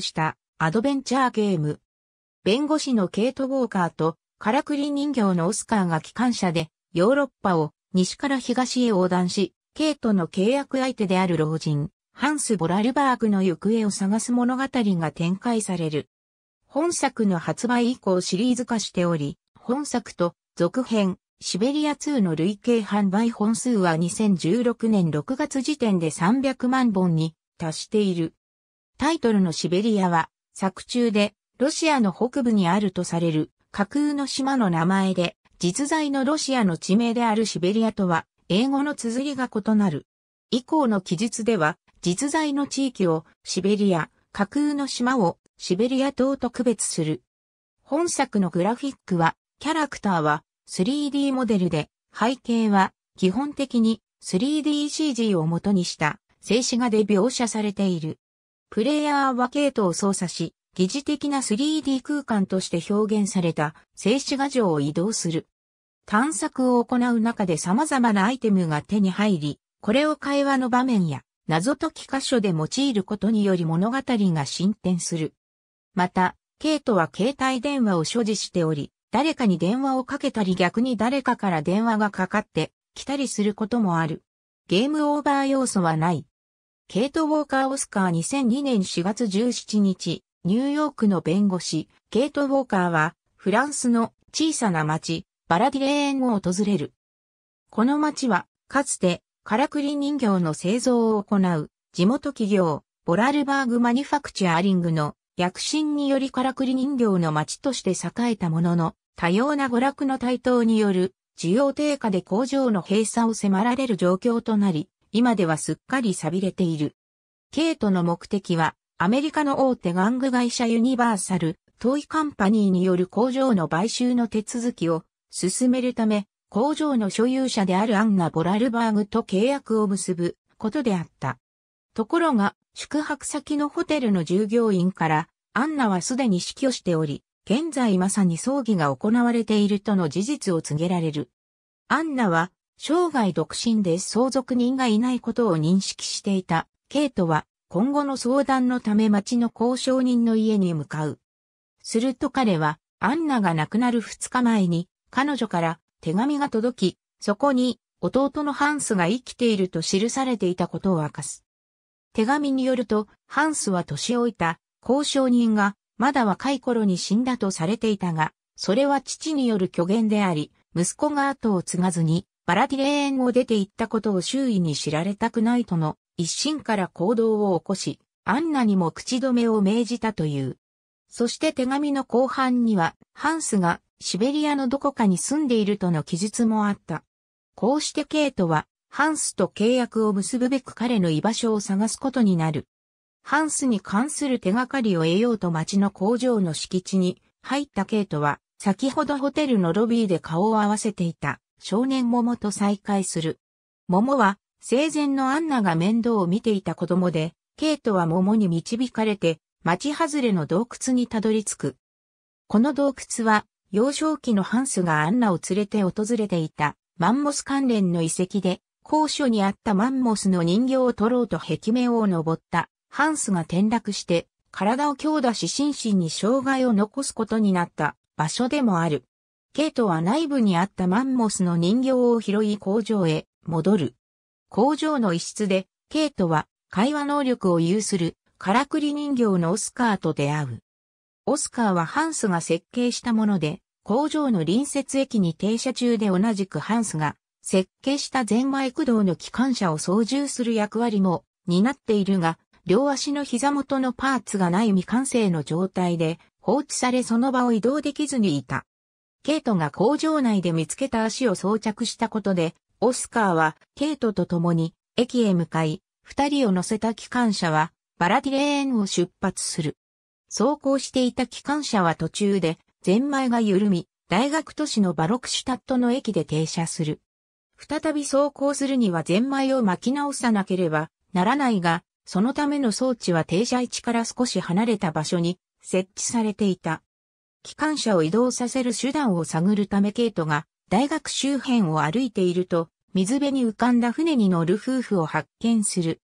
したアドベンチャーゲーム。弁護士のケイト・ウォーカーとからくり人形のオスカーが機関車でヨーロッパを西から東へ横断し、ケイトの契約相手である老人、ハンス・ボラルバーグの行方を探す物語が展開される。本作の発売以降シリーズ化しており、本作と続編、シベリア2の累計販売本数は2016年6月時点で300万本に達している。タイトルのシベリアは、作中で、ロシアの北部にあるとされる架空の島の名前で、実在のロシアの地名であるシベリアとは、英語の綴りが異なる。以降の記述では、実在の地域をシベリア、架空の島をシベリア島と区別する。本作のグラフィックは、キャラクターは 3D モデルで、背景は基本的に 3DCG を元にした静止画で描写されている。プレイヤーは系統を操作し、疑似的な 3D 空間として表現された静止画像を移動する。探索を行う中で様々なアイテムが手に入り、これを会話の場面や謎解き箇所で用いることにより物語が進展する。また、ケイトは携帯電話を所持しており、誰かに電話をかけたり逆に誰かから電話がかかってきたりすることもある。ゲームオーバー要素はない。ケイト・ウォーカー・オスカー2002年4月17日、ニューヨークの弁護士、ケイト・ウォーカーは、フランスの小さな町、バラディレーンを訪れる。この町は、かつて、カラクリ人形の製造を行う、地元企業、ボラルバーグ・マニファクチュアリングの躍進によりカラクリ人形の町として栄えたものの、多様な娯楽の台頭による需要低下で工場の閉鎖を迫られる状況となり、今ではすっかり錆びれている。ケイトの目的は、アメリカの大手玩具会社ユニバーサル、トイカンパニーによる工場の買収の手続きを進めるため、工場の所有者であるアンナ・ボラルバーグと契約を結ぶことであった。ところが、宿泊先のホテルの従業員から、アンナはすでに死去しており、現在まさに葬儀が行われているとの事実を告げられる。アンナは生涯独身で相続人がいないことを認識していた、ケイトは今後の相談のため町の交渉人の家に向かう。すると彼は、アンナが亡くなる2日前に、彼女から手紙が届き、そこに弟のハンスが生きていると記されていたことを明かす。手紙によると、ハンスは年老いた交渉人がまだ若い頃に死んだとされていたが、それは父による虚言であり、息子が後を継がずにバラティレーンを出て行ったことを周囲に知られたくないとの一心から行動を起こし、アンナにも口止めを命じたという。そして手紙の後半には、ハンスがシベリアのどこかに住んでいるとの記述もあった。こうしてケイトは、ハンスと契約を結ぶべく彼の居場所を探すことになる。ハンスに関する手がかりを得ようと町の工場の敷地に入ったケイトは、先ほどホテルのロビーで顔を合わせていた少年桃と再会する。桃は生前のアンナが面倒を見ていた子供で、ケイトは桃に導かれて、町外れの洞窟にたどり着く。この洞窟は、幼少期のハンスがアンナを連れて訪れていた、マンモス関連の遺跡で、高所にあったマンモスの人形を取ろうと壁面を登った、ハンスが転落して、体を強打し心身に障害を残すことになった場所でもある。ケイトは内部にあったマンモスの人形を拾い工場へ戻る。工場の一室で、ケイトは会話能力を有するからくり人形のオスカーと出会う。オスカーはハンスが設計したもので、工場の隣接駅に停車中で同じくハンスが設計したゼンマイ駆動の機関車を操縦する役割も担っているが、両足の膝元のパーツがない未完成の状態で放置されその場を移動できずにいた。ケイトが工場内で見つけた足を装着したことで、オスカーはケイトと共に駅へ向かい、二人を乗せた機関車はバラディレーンを出発する。走行していた機関車は途中で前前が緩み、大学都市のバロクシュタットの駅で停車する。再び走行するには前前を巻き直さなければならないが、そのための装置は停車位置から少し離れた場所に設置されていた。機関車を移動させる手段を探るためケイトが大学周辺を歩いていると、水辺に浮かんだ船に乗る夫婦を発見する。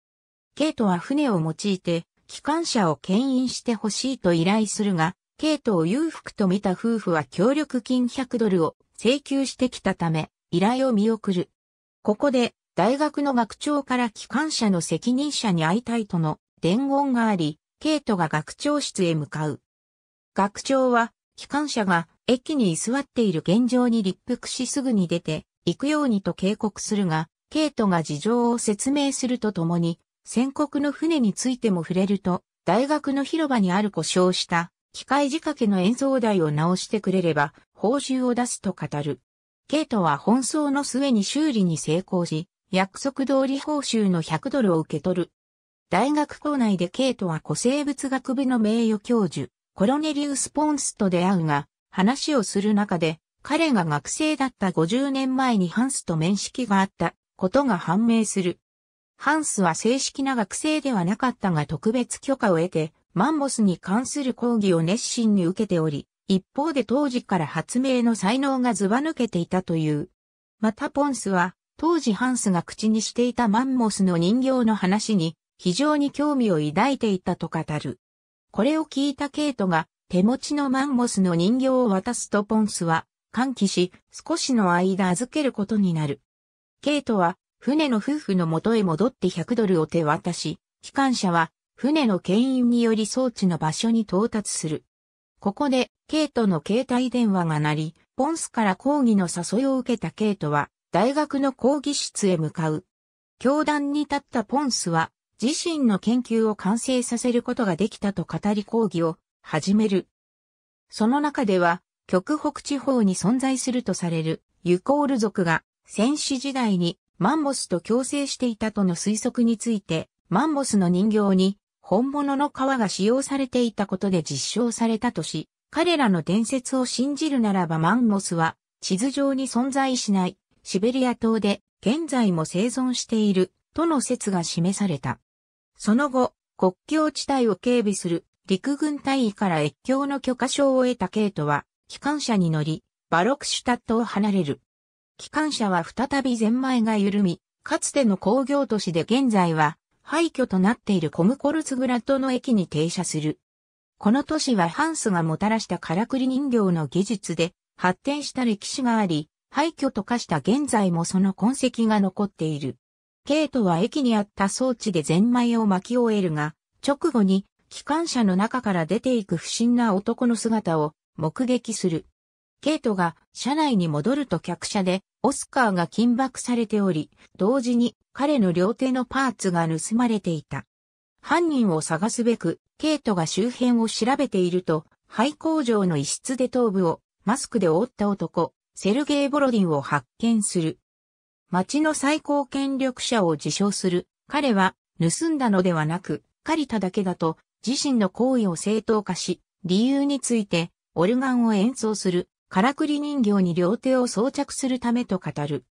ケイトは船を用いて、機関車を牽引してほしいと依頼するが、ケイトを裕福と見た夫婦は協力金100ドルを請求してきたため、依頼を見送る。ここで、大学の学長から機関車の責任者に会いたいとの伝言があり、ケイトが学長室へ向かう。学長は、機関車が駅に居座っている現状に立腹しすぐに出て行くようにと警告するが、ケイトが事情を説明するとともに、戦国の船についても触れると、大学の広場にある故障した機械仕掛けの演奏台を直してくれれば報酬を出すと語る。ケイトは奔走の末に修理に成功し、約束通り報酬の100ドルを受け取る。大学校内でケイトは古生物学部の名誉教授、コロネリウス・ポンスと出会うが、話をする中で、彼が学生だった50年前にハンスと面識があったことが判明する。ハンスは正式な学生ではなかったが特別許可を得て、マンモスに関する講義を熱心に受けており、一方で当時から発明の才能がずば抜けていたという。またポンスは、当時ハンスが口にしていたマンモスの人形の話に非常に興味を抱いていたと語る。これを聞いたケイトが手持ちのマンモスの人形を渡すとポンスは歓喜し少しの間預けることになる。ケイトは船の夫婦の元へ戻って100ドルを手渡し、機関車は船の牽引により装置の場所に到達する。ここでケイトの携帯電話が鳴り、ポンスから講義の誘いを受けたケイトは大学の講義室へ向かう。教壇に立ったポンスは自身の研究を完成させることができたと語り講義を始める。その中では、極北地方に存在するとされるユコール族が戦死時代にマンモスと共生していたとの推測について、マンモスの人形に本物の皮が使用されていたことで実証されたとし、彼らの伝説を信じるならばマンモスは地図上に存在しないシベリア島で現在も生存しているとの説が示された。その後、国境地帯を警備する陸軍隊員から越境の許可証を得たケイトは、機関車に乗り、バロクシュタットを離れる。機関車は再びゼンマイが緩み、かつての工業都市で現在は廃墟となっているコムコルツグラッドの駅に停車する。この都市はハンスがもたらしたカラクリ人形の技術で発展した歴史があり、廃墟と化した現在もその痕跡が残っている。ケイトは駅にあった装置でゼンマイを巻き終えるが、直後に機関車の中から出ていく不審な男の姿を目撃する。ケイトが車内に戻ると客車でオスカーが緊縛されており、同時に彼の両手のパーツが盗まれていた。犯人を探すべく、ケイトが周辺を調べていると、廃工場の一室で頭部をマスクで覆った男、セルゲイ・ボロディンを発見する。町の最高権力者を自称する。彼は、盗んだのではなく、借りただけだと、自身の行為を正当化し、理由について、オルガンを演奏する、からくり人形に両手を装着するためと語る。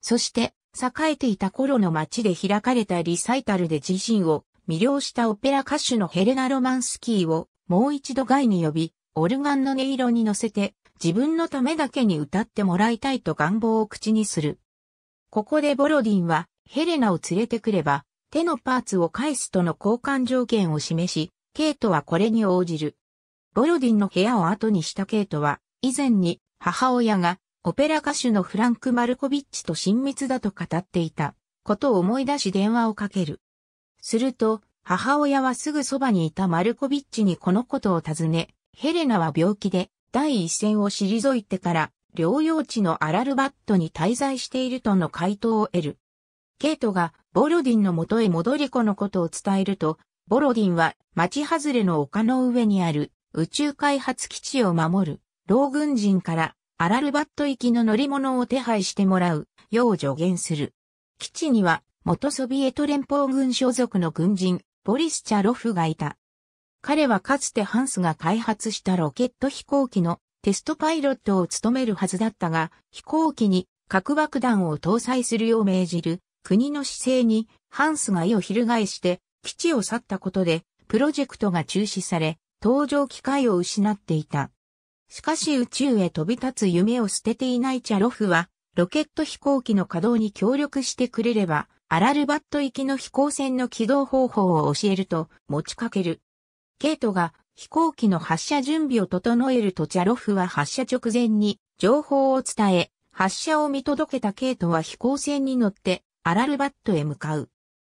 そして、栄えていた頃の街で開かれたリサイタルで自身を魅了したオペラ歌手のヘレナ・ロマンスキーをもう一度外に呼び、オルガンの音色に乗せて自分のためだけに歌ってもらいたいと願望を口にする。ここでボロディンはヘレナを連れてくれば、手のパーツを返すとの交換条件を示し、ケイトはこれに応じる。ボロディンの部屋を後にしたケイトは、以前に母親がオペラ歌手のフランク・マルコビッチと親密だと語っていたことを思い出し電話をかける。すると、母親はすぐそばにいたマルコビッチにこのことを尋ね、ヘレナは病気で第一線を退いてから療養地のアラルバットに滞在しているとの回答を得る。ケイトがボロディンの元へ戻り子のことを伝えると、ボロディンは町外れの丘の上にある宇宙開発基地を守る老軍人からアラルバット行きの乗り物を手配してもらうよう助言する。基地には元ソビエト連邦軍所属の軍人ボリス・チャロフがいた。彼はかつてハンスが開発したロケット飛行機のテストパイロットを務めるはずだったが、飛行機に核爆弾を搭載するよう命じる国の姿勢にハンスが意を翻して、基地を去ったことで、プロジェクトが中止され、登場機会を失っていた。しかし宇宙へ飛び立つ夢を捨てていないチャロフは、ロケット飛行機の稼働に協力してくれれば、アラルバット行きの飛行船の起動方法を教えると持ちかける。ケイトが飛行機の発射準備を整えるとチャロフは発射直前に情報を伝え、発射を見届けたケイトは飛行船に乗ってアラルバットへ向かう。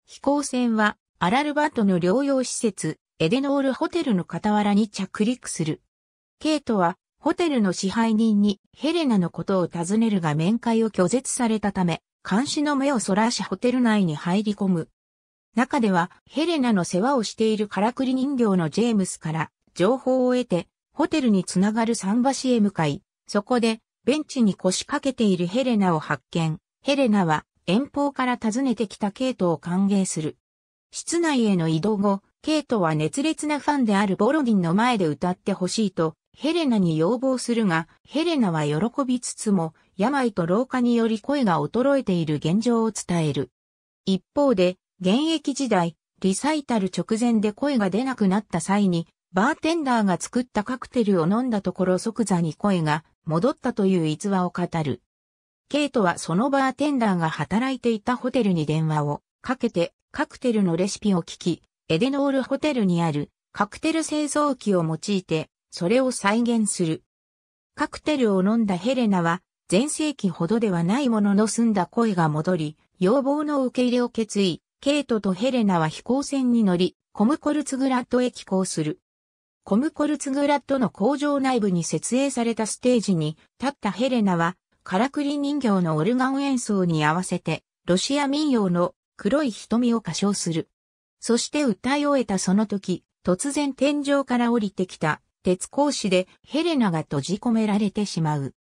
飛行船はアラルバットの療養施設エデノールホテルの傍らに着陸する。ケイトはホテルの支配人にヘレナのことを尋ねるが面会を拒絶されたため、監視の目をそらしホテル内に入り込む。中ではヘレナの世話をしているからくり人形のジェームスから情報を得て、ホテルにつながる桟橋へ向かい、そこでベンチに腰掛けているヘレナを発見。ヘレナは遠方から訪ねてきたケイトを歓迎する。室内への移動後、ケイトは熱烈なファンであるボロディンの前で歌ってほしいと、ヘレナに要望するが、ヘレナは喜びつつも、病と老化により声が衰えている現状を伝える。一方で、現役時代、リサイタル直前で声が出なくなった際に、バーテンダーが作ったカクテルを飲んだところ即座に声が戻ったという逸話を語る。ケイトはそのバーテンダーが働いていたホテルに電話をかけてカクテルのレシピを聞き、エデノールホテルにあるカクテル製造機を用いてそれを再現する。カクテルを飲んだヘレナは前世紀ほどではないものの澄んだ声が戻り、要望の受け入れを決意。ケイトとヘレナは飛行船に乗り、コムコルツグラッドへ寄港する。コムコルツグラッドの工場内部に設営されたステージに立ったヘレナは、カラクリ人形のオルガン演奏に合わせて、ロシア民謡の黒い瞳を歌唱する。そして歌い終えたその時、突然天井から降りてきた鉄格子でヘレナが閉じ込められてしまう。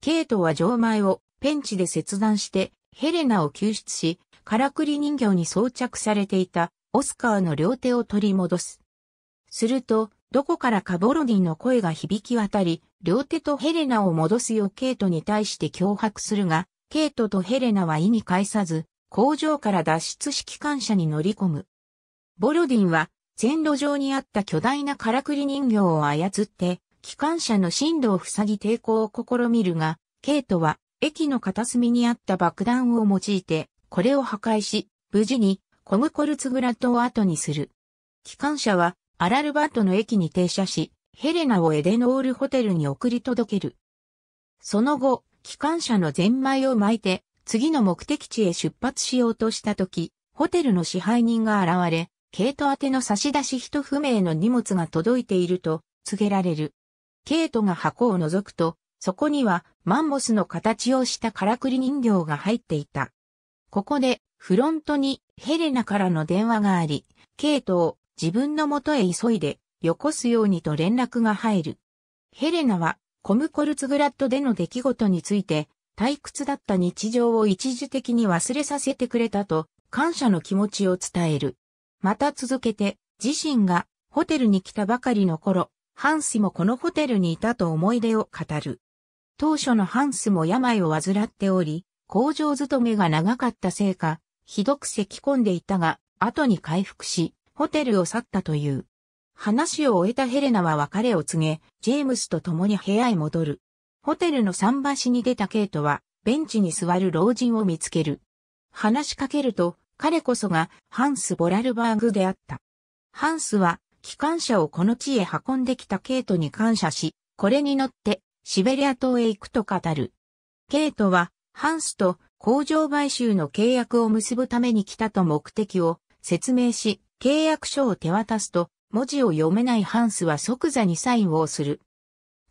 ケイトは錠前をペンチで切断してヘレナを救出し、からくり人形に装着されていたオスカーの両手を取り戻す。すると、どこからかボロディの声が響き渡り、両手とヘレナを戻すよケイトに対して脅迫するが、ケイトとヘレナは意に介さず、工場から脱出し機関車に乗り込む。ボロディンは、線路上にあった巨大なからくり人形を操って、機関車の進路を塞ぎ抵抗を試みるが、ケイトは、駅の片隅にあった爆弾を用いて、これを破壊し、無事にコムコルツグラトを後にする。機関車はアラルバートの駅に停車し、ヘレナをエデノールホテルに送り届ける。その後、機関車のゼンマイを巻いて、次の目的地へ出発しようとしたとき、ホテルの支配人が現れ、ケイト宛ての差出人不明の荷物が届いていると告げられる。ケイトが箱を覗くと、そこにはマンモスの形をしたからくり人形が入っていた。ここで、フロントにヘレナからの電話があり、ケイトを自分の元へ急いで、よこすようにと連絡が入る。ヘレナは、コムコルツグラッドでの出来事について、退屈だった日常を一時的に忘れさせてくれたと、感謝の気持ちを伝える。また続けて、自身がホテルに来たばかりの頃、ハンスもこのホテルにいたと思い出を語る。当初のハンスも病を患っており、工場勤めが長かったせいか、ひどく咳き込んでいたが、後に回復し、ホテルを去ったという。話を終えたヘレナは別れを告げ、ジェームスと共に部屋へ戻る。ホテルの桟橋に出たケイトは、ベンチに座る老人を見つける。話しかけると、彼こそがハンス・ボラルバーグであった。ハンスは、機関車をこの地へ運んできたケイトに感謝し、これに乗って、シベリア島へ行くと語る。ケイトは、ハンスと工場買収の契約を結ぶために来たと目的を説明し、契約書を手渡すと、文字を読めないハンスは即座にサインをする。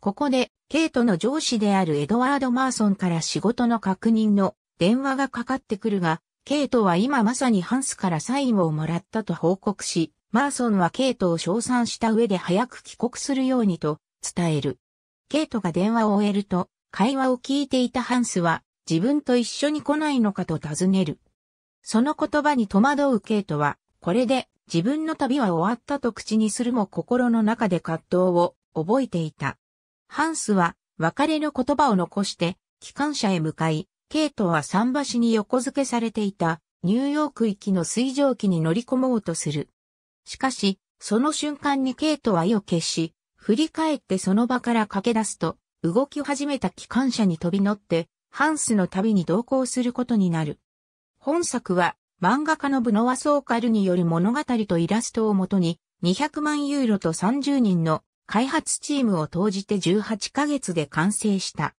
ここで、ケイトの上司であるエドワード・マーソンから仕事の確認の電話がかかってくるが、ケイトは今まさにハンスからサインをもらったと報告し、マーソンはケイトを称賛した上で早く帰国するようにと伝える。ケイトが電話を終えると、会話を聞いていたハンスは自分と一緒に来ないのかと尋ねる。その言葉に戸惑うケイトは、これで自分の旅は終わったと口にするも心の中で葛藤を覚えていた。ハンスは別れの言葉を残して機関車へ向かい、ケイトは桟橋に横付けされていたニューヨーク行きの水蒸気に乗り込もうとする。しかし、その瞬間にケイトは意を決し、振り返ってその場から駆け出すと、動き始めた機関車に飛び乗って、ハンスの旅に同行することになる。本作は漫画家のブノワ・ソーカルによる物語とイラストをもとに200万ユーロと30人の開発チームを投じて18ヶ月で完成した。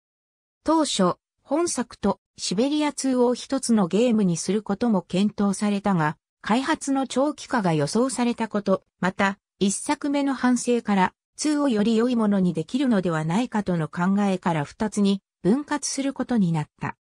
当初、本作とシベリア2を一つのゲームにすることも検討されたが、開発の長期化が予想されたこと、また、一作目の反省から、2をより良いものにできるのではないかとの考えから二つに分割することになった。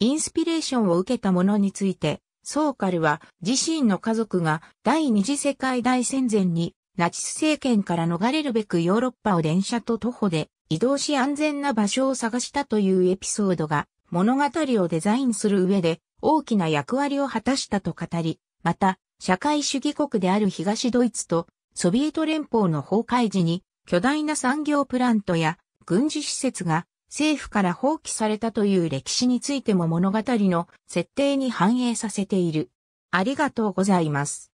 インスピレーションを受けたものについて、ソーカルは自身の家族が第二次世界大戦前にナチス政権から逃れるべくヨーロッパを電車と徒歩で移動し安全な場所を探したというエピソードが物語をデザインする上で大きな役割を果たしたと語り、また社会主義国である東ドイツとソビエト連邦の崩壊時に巨大な産業プラントや軍事施設が政府から放棄されたという歴史についても物語の設定に反映させている。ありがとうございます。